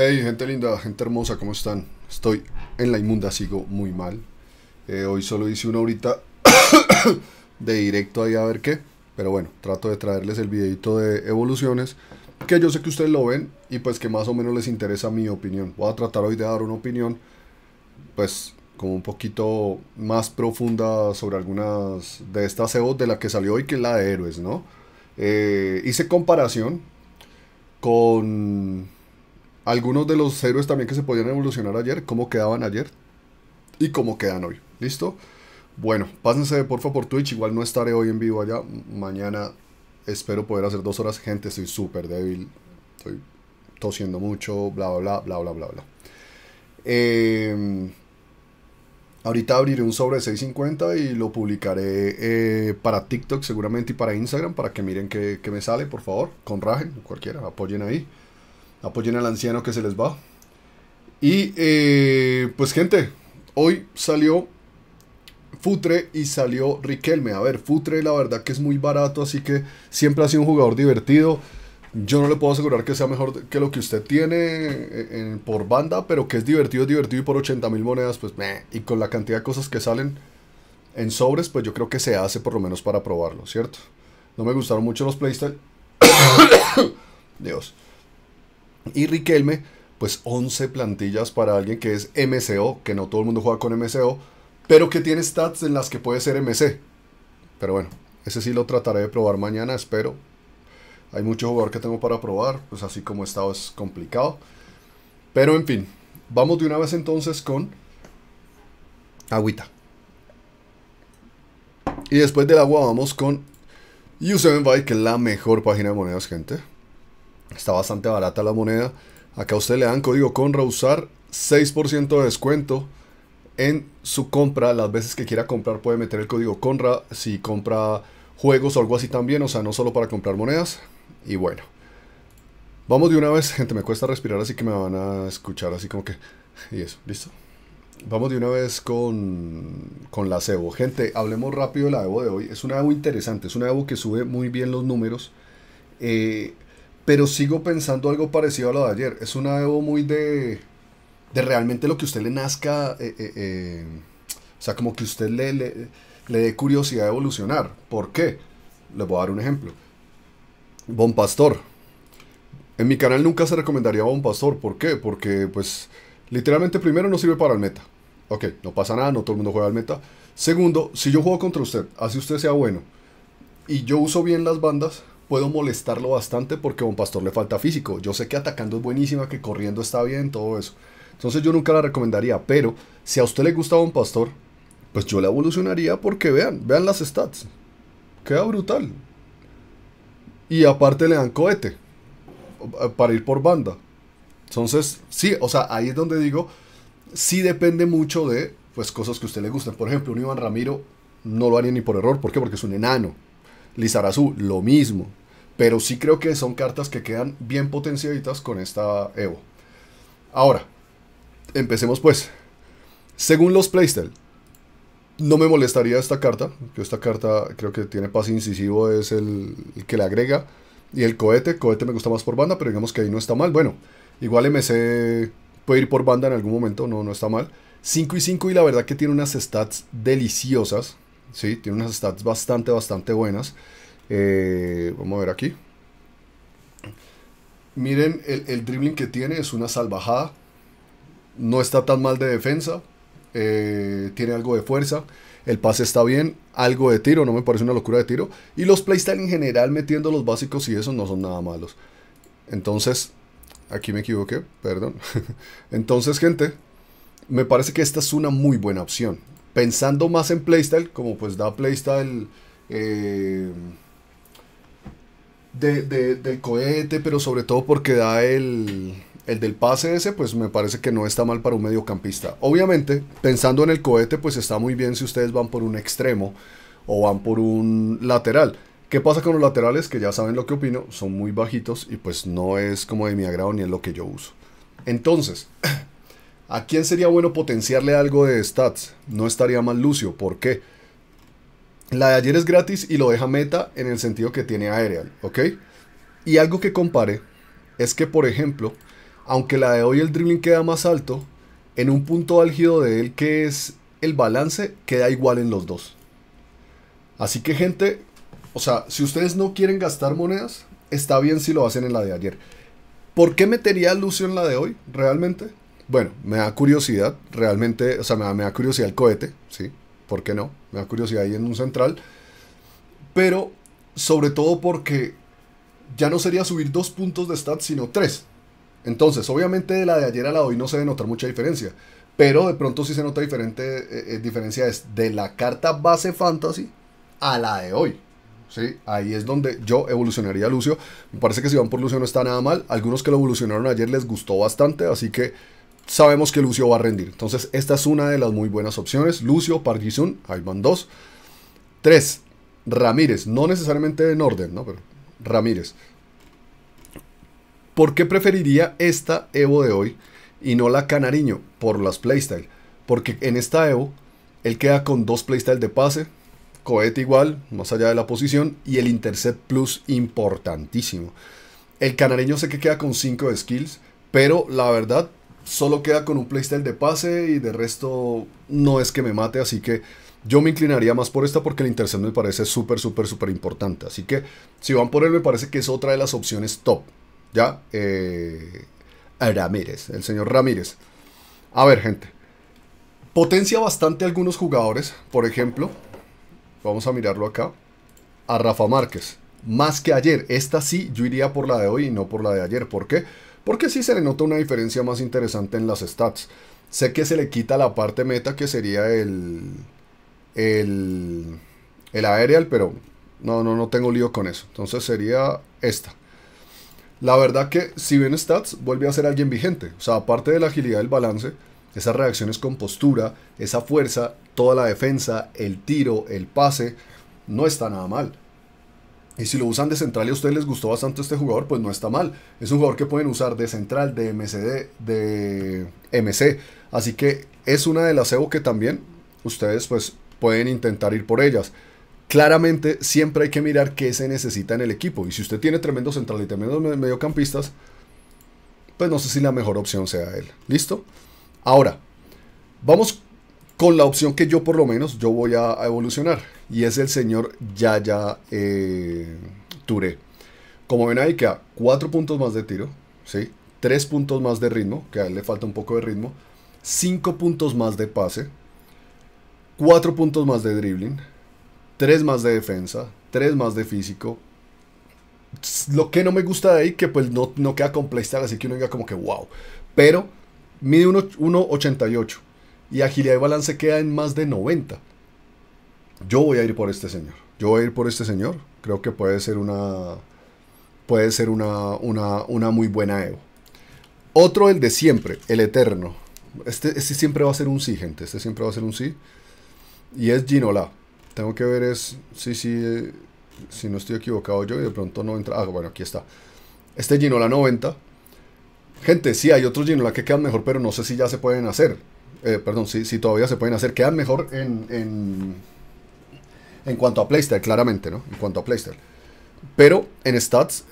Hey, gente linda, gente hermosa, ¿cómo están? Estoy en la inmunda, sigo muy mal. Eh, hoy solo hice una horita de directo ahí a ver qué. Pero bueno, trato de traerles el videito de evoluciones. Que yo sé que ustedes lo ven y pues que más o menos les interesa mi opinión. Voy a tratar hoy de dar una opinión, pues como un poquito más profunda sobre algunas de estas EVOs de la que salió hoy, que es la de héroes, ¿no? Eh, hice comparación con algunos de los héroes también que se podían evolucionar ayer, cómo quedaban ayer y cómo quedan hoy. ¿Listo? Bueno, pásense porfa por Twitch, igual no estaré hoy en vivo allá, mañana espero poder hacer dos horas, gente, estoy súper débil, estoy tosiendo mucho, bla, bla, bla, bla, bla, bla. Em, ahorita abriré un sobre de 650 y lo publicaré eh, para TikTok seguramente y para Instagram para que miren qué, me sale, por favor, con Rajen, cualquiera, apoyen ahí. Apoyen al anciano que se les va. Y eh, pues gente, hoy salió Futre y salió Riquelme. A ver, Futre la verdad que es muy barato, así que siempre ha sido un jugador divertido. Yo no le puedo asegurar que sea mejor que lo que usted tiene eh, eh, por banda, pero que es divertido, es divertido y por 80 mil monedas, pues meh, y con la cantidad de cosas que salen en sobres, pues yo creo que se hace por lo menos para probarlo, ¿cierto? No me gustaron mucho los playstyle. Dios. Y Riquelme, pues 11 plantillas para alguien que es MCO, que no todo el mundo juega con MCO, pero que tiene stats en las que puede ser MC. Pero bueno, ese sí lo trataré de probar mañana, espero. Hay mucho jugador que tengo para probar, pues así como he estado es complicado. Pero en fin, vamos de una vez entonces con agüita. Y después del agua vamos con u 7 que es la mejor página de monedas, gente. Está bastante barata la moneda. Acá usted le dan código Conra usar 6% de descuento en su compra. Las veces que quiera comprar puede meter el código Conra. Si compra juegos o algo así también. O sea, no solo para comprar monedas. Y bueno. Vamos de una vez. Gente, me cuesta respirar así que me van a escuchar así como que... Y eso, listo. Vamos de una vez con, con la Evo. Gente, hablemos rápido de la Evo de hoy. Es una Evo interesante. Es una Evo que sube muy bien los números. Eh, pero sigo pensando algo parecido a lo de ayer. Es una Evo muy de, de realmente lo que usted le nazca. Eh, eh, eh, o sea, como que usted le, le, dé curiosidad de evolucionar. ¿Por qué? Les voy a dar un ejemplo. Bon Pastor. En mi canal nunca se recomendaría Bon Pastor. ¿Por qué? Porque, pues, literalmente primero no sirve para el meta. Ok, no pasa nada, no todo el mundo juega al meta. Segundo, si yo juego contra usted, así usted sea bueno, y yo uso bien las bandas, puedo molestarlo bastante porque a un pastor le falta físico. Yo sé que atacando es buenísima, que corriendo está bien, todo eso. Entonces yo nunca la recomendaría, pero si a usted le gusta un pastor, pues yo le evolucionaría porque vean, vean las stats. Queda brutal. Y aparte le dan cohete eh, para ir por banda. Entonces, sí, o sea, ahí es donde digo, sí depende mucho de pues cosas que a usted le gusten... Por ejemplo, un Iván Ramiro no lo haría ni por error, ¿por qué? Porque es un enano. Lizarazú... lo mismo. Pero sí creo que son cartas que quedan bien potenciaditas con esta Evo. Ahora, empecemos pues. Según los playstyle, no me molestaría esta carta. Yo esta carta creo que tiene pase incisivo, es el, que le agrega. Y el cohete, cohete me gusta más por banda, pero digamos que ahí no está mal. Bueno, igual MC puede ir por banda en algún momento, no, no está mal. 5 y 5 y la verdad que tiene unas stats deliciosas. Sí, tiene unas stats bastante, bastante buenas. Eh, vamos a ver aquí. Miren, el, dribbling que tiene es una salvajada. No está tan mal de defensa. Eh, tiene algo de fuerza. El pase está bien. Algo de tiro. No me parece una locura de tiro. Y los playstyle en general metiendo los básicos y eso no son nada malos. Entonces, aquí me equivoqué. Perdón. Entonces, gente. Me parece que esta es una muy buena opción. Pensando más en playstyle. Como pues da playstyle... Eh, de, del cohete, pero sobre todo porque da el, el del pase ese, pues me parece que no está mal para un mediocampista. Obviamente, pensando en el cohete, pues está muy bien si ustedes van por un extremo o van por un lateral. ¿Qué pasa con los laterales? Que ya saben lo que opino, son muy bajitos y pues no es como de mi agrado ni es lo que yo uso. Entonces, ¿a quién sería bueno potenciarle algo de stats? No estaría mal Lucio, ¿por qué? La de ayer es gratis y lo deja meta en el sentido que tiene Aerial, ¿ok? Y algo que compare es que, por ejemplo, aunque la de hoy el dribbling queda más alto, en un punto álgido de él que es el balance, queda igual en los dos. Así que gente, o sea, si ustedes no quieren gastar monedas, está bien si lo hacen en la de ayer. ¿Por qué metería Lucio en la de hoy, realmente? Bueno, me da curiosidad, realmente, o sea, me da, me da curiosidad el cohete, ¿sí? ¿Por qué no? Me da curiosidad ahí en un central. Pero sobre todo porque ya no sería subir dos puntos de stats, sino tres. Entonces, obviamente de la de ayer a la de hoy no se debe notar mucha diferencia. Pero de pronto sí se nota diferente, eh, eh, diferencia es de la carta base fantasy a la de hoy. ¿sí? Ahí es donde yo evolucionaría a Lucio. Me parece que si van por Lucio no está nada mal. Algunos que lo evolucionaron ayer les gustó bastante, así que sabemos que Lucio va a rendir. Entonces, esta es una de las muy buenas opciones. Lucio, Park ji 2 ahí van dos. Tres, Ramírez, no necesariamente en orden, ¿no? Pero Ramírez. ¿Por qué preferiría esta Evo de hoy y no la Canariño? Por las playstyle. Porque en esta Evo, él queda con dos playstyle de pase, cohete igual, más allá de la posición, y el intercept plus importantísimo. El Canariño sé que queda con cinco de skills, pero la verdad solo queda con un playstyle de pase y de resto no es que me mate, así que yo me inclinaría más por esta porque el intercepción me parece súper, súper, súper importante. Así que si van por él me parece que es otra de las opciones top. ¿Ya? Eh, Ramírez, el señor Ramírez. A ver, gente. Potencia bastante algunos jugadores. Por ejemplo, vamos a mirarlo acá. A Rafa Márquez. Más que ayer. Esta sí, yo iría por la de hoy y no por la de ayer. ¿Por qué? porque sí se le nota una diferencia más interesante en las stats. Sé que se le quita la parte meta que sería el, el, aerial, pero no, no, no tengo lío con eso. Entonces sería esta. La verdad que si bien stats vuelve a ser alguien vigente, o sea, aparte de la agilidad del balance, esas reacciones con postura, esa fuerza, toda la defensa, el tiro, el pase, no está nada mal. Y si lo usan de central y a ustedes les gustó bastante este jugador, pues no está mal. Es un jugador que pueden usar de central, de MCD, de MC. Así que es una de las EVO que también ustedes pues pueden intentar ir por ellas. Claramente siempre hay que mirar qué se necesita en el equipo. Y si usted tiene tremendo central y tremendos mediocampistas, pues no sé si la mejor opción sea él. ¿Listo? Ahora, vamos con la opción que yo por lo menos yo voy a evolucionar y es el señor Yaya eh, Touré. Como ven ahí queda 4 puntos más de tiro, ¿sí? 3 puntos más de ritmo, que a él le falta un poco de ritmo, 5 puntos más de pase, 4 puntos más de dribbling, 3 más de defensa, 3 más de físico. Lo que no me gusta de ahí, que pues no, queda complexar, así que uno diga como que wow. Pero mide 1,88 y agilidad y balance queda en más de 90 yo voy a ir por este señor. Yo voy a ir por este señor. Creo que puede ser una, puede ser una, una, muy buena Evo. Otro, el de siempre, el eterno. Este, este, siempre va a ser un sí, gente. Este siempre va a ser un sí. Y es Ginola. Tengo que ver es sí si, si no estoy equivocado yo y de pronto no entra. Ah, bueno, aquí está. Este Ginola 90. Gente, sí, hay otros Ginola que quedan mejor, pero no sé si ya se pueden hacer. Eh, perdón, si, si todavía se pueden hacer. Quedan mejor en en cuanto a playstyle, claramente, ¿no? En cuanto a playstyle. Pero en stats,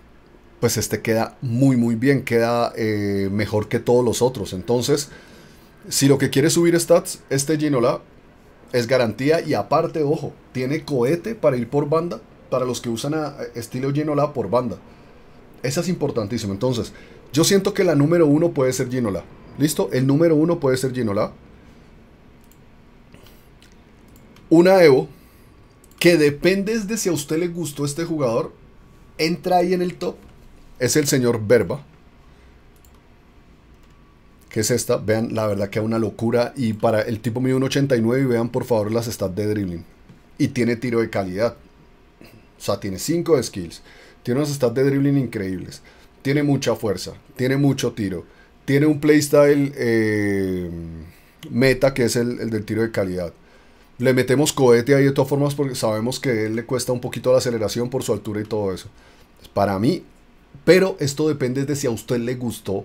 pues este queda muy, muy bien. Queda eh, mejor que todos los otros. Entonces, si lo que quiere subir stats, este Ginola es garantía. Y aparte, ojo, tiene cohete para ir por banda. Para los que usan estilo Ginola por banda. Esa es importantísima. Entonces, yo siento que la número uno puede ser Ginola. ¿Listo? El número uno puede ser Ginola. Una Evo que depende de si a usted le gustó este jugador, entra ahí en el top, es el señor Verba. Que es esta, vean, la verdad que es una locura. Y para el tipo mide 1.89 y vean por favor las stats de dribbling. Y tiene tiro de calidad. O sea, tiene 5 skills. Tiene unas stats de dribbling increíbles. Tiene mucha fuerza. Tiene mucho tiro. Tiene un playstyle eh, meta que es el del tiro de calidad. Le metemos cohete ahí de todas formas porque sabemos que él le cuesta un poquito la aceleración por su altura y todo eso. Para mí, pero esto depende de si a usted le gustó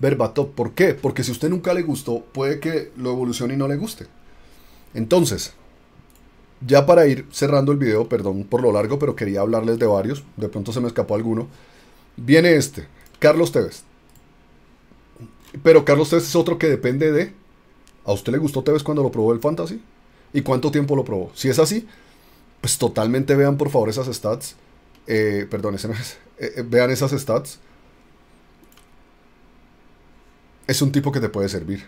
Verbatop. ¿Por qué? Porque si a usted nunca le gustó, puede que lo evolucione y no le guste. Entonces, ya para ir cerrando el video, perdón por lo largo, pero quería hablarles de varios. De pronto se me escapó alguno. Viene este, Carlos Tevez. Pero Carlos Tevez es otro que depende de... ¿A usted le gustó Tevez cuando lo probó el Fantasy? y cuánto tiempo lo probó. Si es así, pues totalmente vean por favor esas stats. Eh, perdón, eh, eh, vean esas stats. Es un tipo que te puede servir.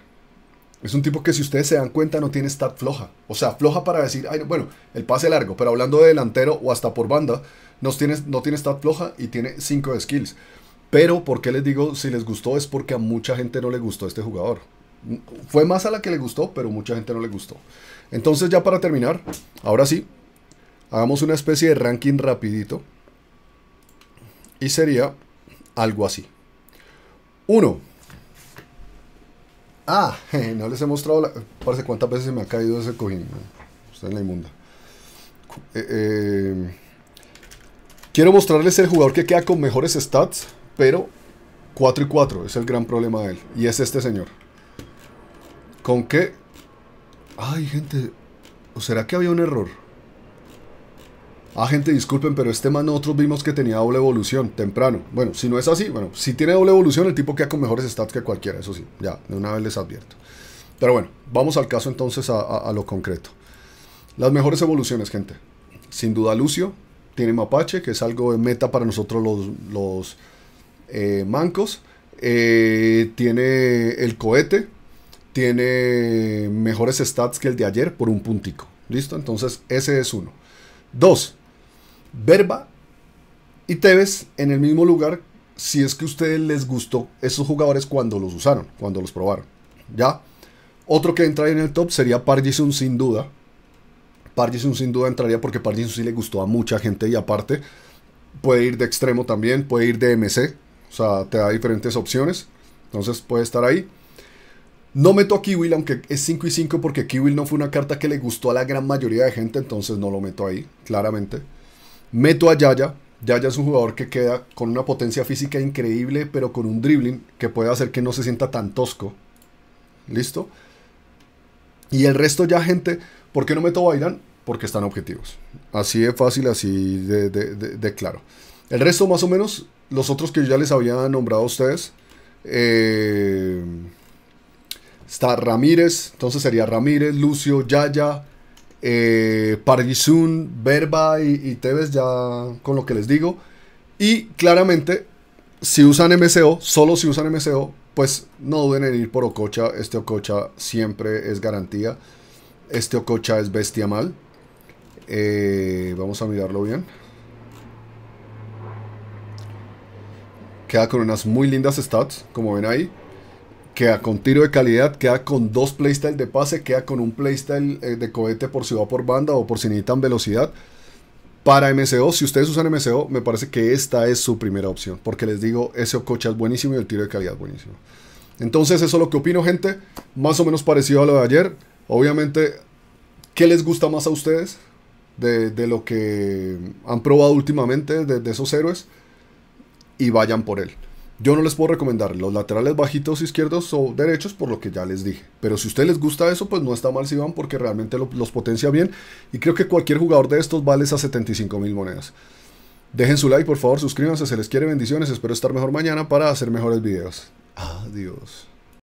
Es un tipo que si ustedes se dan cuenta no tiene stat floja. O sea, floja para decir, bueno, el pase largo, pero hablando de delantero o hasta por banda, no tiene, no tiene stat floja y tiene 5 skills. Pero, ¿por qué les digo si les gustó? Es porque a mucha gente no le gustó este jugador. Fue más a la que le gustó, pero mucha gente no le gustó. Entonces ya para terminar, ahora sí, hagamos una especie de ranking rapidito. Y sería algo así. 1. Ah, no les he mostrado Parece cuántas veces se me ha caído ese cojín. Está en la inmunda. Eh, eh, quiero mostrarles el jugador que queda con mejores stats, pero 4 y 4 es el gran problema de él. Y es este señor. ¿Con qué? Ay, gente. ¿O será que había un error? Ah, gente, disculpen, pero este man nosotros vimos que tenía doble evolución temprano. Bueno, si no es así, bueno, si tiene doble evolución, el tipo queda con mejores stats que cualquiera, eso sí, ya, de una vez les advierto. Pero bueno, vamos al caso entonces a, lo concreto. Las mejores evoluciones, gente. Sin duda Lucio, tiene Mapache, que es algo de meta para nosotros los, eh, mancos. Eh, tiene el cohete, tiene mejores stats que el de ayer por un puntico. ¿Listo? Entonces ese es uno. Dos, Verba y Tevez en el mismo lugar si es que a ustedes les gustó esos jugadores cuando los usaron, cuando los probaron. ¿Ya? Otro que entraría en el top sería Parjison sin duda. Parjison sin duda entraría porque Parjison sí le gustó a mucha gente y aparte puede ir de extremo también, puede ir de MC, o sea, te da diferentes opciones. Entonces puede estar ahí. No meto a Kiwil, aunque es 5 y 5, porque Kiwil no fue una carta que le gustó a la gran mayoría de gente, entonces no lo meto ahí, claramente. Meto a Yaya. Yaya es un jugador que queda con una potencia física increíble, pero con un dribbling que puede hacer que no se sienta tan tosco. ¿Listo? Y el resto ya, gente, ¿por qué no meto a Bailan? Porque están objetivos. Así de fácil, así de claro. El resto, más o menos, los otros que yo ya les había nombrado a ustedes. Eh Está Ramírez, entonces sería Ramírez, Lucio, Yaya, eh, Parguizun, Verba y, Tevez, ya con lo que les digo. Y claramente, si usan MCO, solo si usan MCO, pues no duden en ir por Ococha. Este Ococha siempre es garantía. Este Ococha es bestia mal. Eh, vamos a mirarlo bien. Queda con unas muy lindas stats, como ven ahí queda con tiro de calidad, queda con dos playstyle de pase, queda con un playstyle eh, de cohete por si va por banda o por si necesitan velocidad. Para MCO, si ustedes usan MCO, me parece que esta es su primera opción, porque les digo, ese coche es buenísimo y el tiro de calidad es buenísimo. Entonces, eso es lo que opino, gente, más o menos parecido a lo de ayer. Obviamente, ¿qué les gusta más a ustedes de, lo que han probado últimamente, de esos héroes? Y vayan por él. Yo no les puedo recomendar los laterales bajitos izquierdos o derechos por lo que ya les dije. Pero si a ustedes les gusta eso, pues no está mal si van porque realmente los potencia bien. Y creo que cualquier jugador de estos vale esas 75 mil monedas. Dejen su like, por favor, suscríbanse, se les quiere bendiciones. Espero estar mejor mañana para hacer mejores videos. Adiós.